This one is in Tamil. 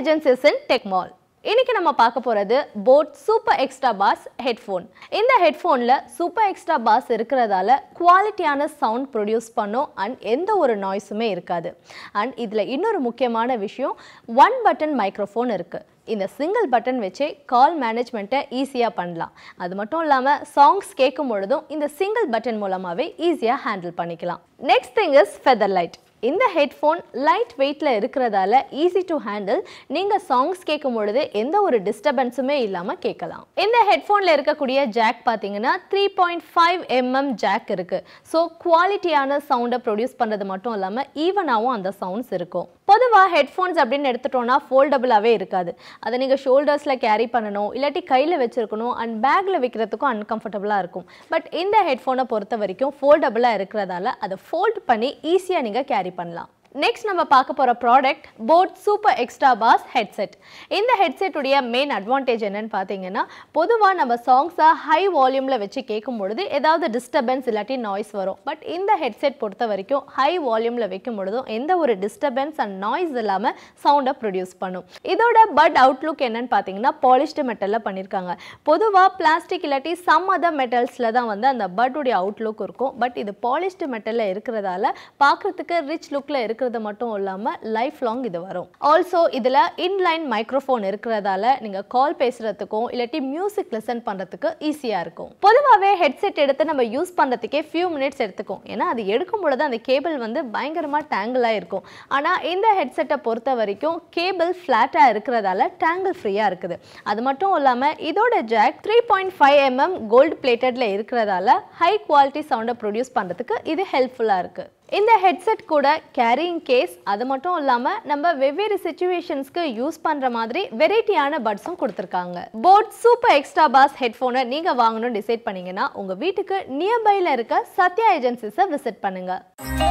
ஏஜென்சிஸ் டெக்மால் இன்னைக்கு நம்ம பார்க்க போகிறது boAt super extra bass headphone இந்த ஹெட்ஃபோனில் சூப்பர் எக்ஸ்ட்ரா பாஸ் இருக்கிறதால குவாலிட்டியான சவுண்ட் ப்ரொடியூஸ் பண்ணும் அண்ட் எந்த ஒரு நாய்ஸுமே இருக்காது அண்ட் இதில் இன்னொரு முக்கியமான விஷயம் ஒன் பட்டன் மைக்ரோஃபோன் இருக்குது இந்த சிங்கிள் பட்டன் வச்சே கால் மேனேஜ்மெண்ட்டை ஈஸியாக பண்ணலாம் அது மட்டும் இல்லாமல் சாங்ஸ் கேட்கும் பொழுதும் இந்த சிங்கிள் பட்டன் மூலமாகவே ஈஸியாக ஹேண்டில் பண்ணிக்கலாம் next thing is feather light இந்த ஹெட்ஃபோன் லைட் வெயிட்டில் இருக்கிறதால ஈஸி டு ஹேண்டில் நீங்கள் சாங்ஸ் கேட்கும் பொழுது எந்த ஒரு டிஸ்டர்பன்ஸுமே இல்லாமல் கேட்கலாம் இந்த ஹெட்ஃபோனில் இருக்கக்கூடிய ஜாக் பார்த்தீங்கன்னா three point five MM jack இருக்குது ஸோ குவாலிட்டியான சவுண்டை ப்ரொடியூஸ் பண்ணுறது மட்டும் இல்லாமல் ஈவனாகவும் அந்த சவுண்ட்ஸ் இருக்கும் பொதுவாக ஹெட்ஃபோன்ஸ் அப்படின்னு எடுத்துட்டோம்னா ஃபோல்டபுளாகவே இருக்காது அதை நீங்கள் ஷோல்டர்ஸில் கேரி பண்ணணும் இல்லாட்டி கையில் வச்சுருக்கணும் அண்ட் பேக்கில் வைக்கிறதுக்கும் அன்கம்ஃபர்டபுளாக இருக்கும் பட் இந்த ஹெட்ஃபோனை பொறுத்த வரைக்கும் ஃபோல்டபுளாக இருக்கிறதால அதை ஃபோல்ட் பண்ணி ஈஸியாக நீங்கள் கேரி பண்ணலாம் நெக்ஸ்ட் நம்ம பார்க்க போகிற product boAt super extra bass headset இந்த ஹெட்செட்டுடைய மெயின் அட்வான்டேஜ் என்னன்னு பார்த்தீங்கன்னா பொதுவாக நம்ம சாங்ஸை ஹை வால்யூமில் வச்சு கேட்கும் பொழுது ஏதாவது டிஸ்டர்பன்ஸ் இல்லாட்டி நாய்ஸ் வரும் பட் இந்த ஹெட்செட் பொறுத்த வரைக்கும் ஹை வால்யூமில் வைக்கும் பொழுதும் எந்த ஒரு டிஸ்டர்பன்ஸ் அண்ட் நாய்ஸ் இல்லாமல் சவுண்டை ப்ரொடியூஸ் பண்ணும் இதோட பட் அவுட்லுக் என்னன்னு பார்த்தீங்கன்னா பாலிஷ்டு மெட்டலில் பண்ணியிருக்காங்க பொதுவாக பிளாஸ்டிக் இல்லாட்டி சம் அதர் மெட்டல்ஸில் தான் வந்து அந்த பட்டுடைய அவுட்லுக் இருக்கும் பட் இது பாலிஷ்டு மெட்டலில் இருக்கிறதால பார்க்குறதுக்கு ரிச் லுக்கில் இருக்கு இருக்கிறது மட்டும் இல்லாமல் லைஃப் லாங் இது வரும் ஆல்சோ இதில் இன்லைன் மைக்ரோஃபோன் இருக்கிறதால நீங்கள் கால் பேசுகிறதுக்கும் இல்லாட்டி மியூசிக் லிசன் பண்ணுறதுக்கு ஈஸியாக இருக்கும் பொதுவாகவே ஹெட்செட் எடுத்து நம்ம யூஸ் பண்ணுறதுக்கே ஃபியூ மினிட்ஸ் எடுத்துக்கும் ஏன்னா அது எடுக்கும் பொழுது அந்த கேபிள் வந்து பயங்கரமாக டேங்கிளாக இருக்கும் ஆனால் இந்த ஹெட்செட்டை பொறுத்த வரைக்கும் கேபிள் ஃப்ளாட்டாக இருக்கிறதால டேங்கிள் ஃப்ரீயாக இருக்குது அது மட்டும் இல்லாமல் இதோட jack three point five MM gold பிளேட்டடில் இருக்கிறதால ஹை குவாலிட்டி சவுண்டை ப்ரொடியூஸ் பண்ணுறதுக்கு இது ஹெல்ப்ஃபுல்லாக இருக்குது இந்த ஹெட்செட் கூட கேரிங் கேஸ் அது மட்டும் இல்லாமல் நம்ம வெவ்வேறு சுச்சுவேஷன்ஸ்க்கு யூஸ் பண்ணுற மாதிரி வெரைட்டியான பட்ஸும் கொடுத்துருக்காங்க போட் சூப்பர் எக்ஸ்ட்ரா பாஸ் ஹெட்ஃபோனை நீங்கள் வாங்கணும்னு டிசைட் பண்ணீங்கன்னா உங்கள் வீட்டுக்கு நியர்பையில் இருக்க சத்யா ஏஜென்சிஸை விசிட் பண்ணுங்கள்